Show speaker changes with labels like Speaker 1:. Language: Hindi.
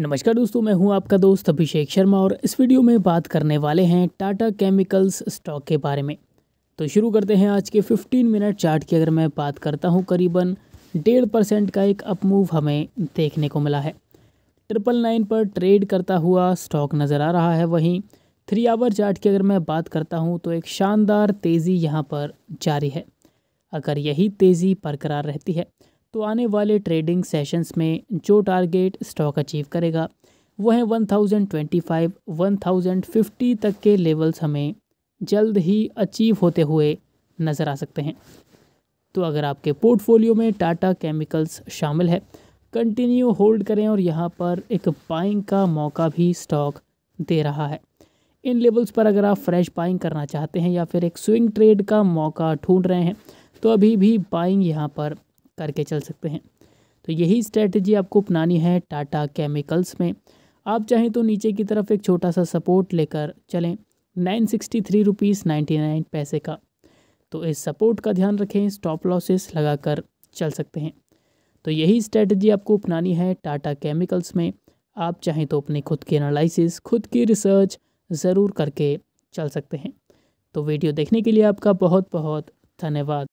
Speaker 1: नमस्कार दोस्तों मैं हूं आपका दोस्त अभिषेक शर्मा और इस वीडियो में बात करने वाले हैं टाटा केमिकल्स स्टॉक के बारे में तो शुरू करते हैं आज के 15 मिनट चार्ट की अगर मैं बात करता हूं करीबन डेढ़ परसेंट का एक अपमूव हमें देखने को मिला है ट्रिपल नाइन पर ट्रेड करता हुआ स्टॉक नज़र आ रहा है वहीं थ्री आवर चार्ट की अगर मैं बात करता हूँ तो एक शानदार तेज़ी यहाँ पर जारी है अगर यही तेज़ी बरकरार रहती है तो आने वाले ट्रेडिंग सेशंस में जो टारगेट स्टॉक अचीव करेगा वह है 1025, 1050 तक के लेवल्स हमें जल्द ही अचीव होते हुए नज़र आ सकते हैं तो अगर आपके पोर्टफोलियो में टाटा केमिकल्स शामिल है कंटिन्यू होल्ड करें और यहाँ पर एक बाइंग का मौका भी स्टॉक दे रहा है इन लेवल्स पर अगर आप फ्रेश बाइंग करना चाहते हैं या फिर एक स्विंग ट्रेड का मौका ढूंढ रहे हैं तो अभी भी बाइंग यहाँ पर करके चल सकते हैं तो यही स्ट्रेटजी आपको अपनानी है टाटा केमिकल्स में आप चाहें तो नीचे की तरफ एक छोटा सा सपोर्ट लेकर चलें nine sixty three rupees ninety nine पैसे का तो इस सपोर्ट का ध्यान रखें स्टॉप लॉसेस लगाकर चल सकते हैं तो यही स्ट्रेटजी आपको अपनानी है टाटा केमिकल्स में आप चाहें तो अपने खुद की एनालिसिस खुद की रिसर्च ज़रूर करके चल सकते हैं तो वीडियो देखने के लिए आपका बहुत बहुत धन्यवाद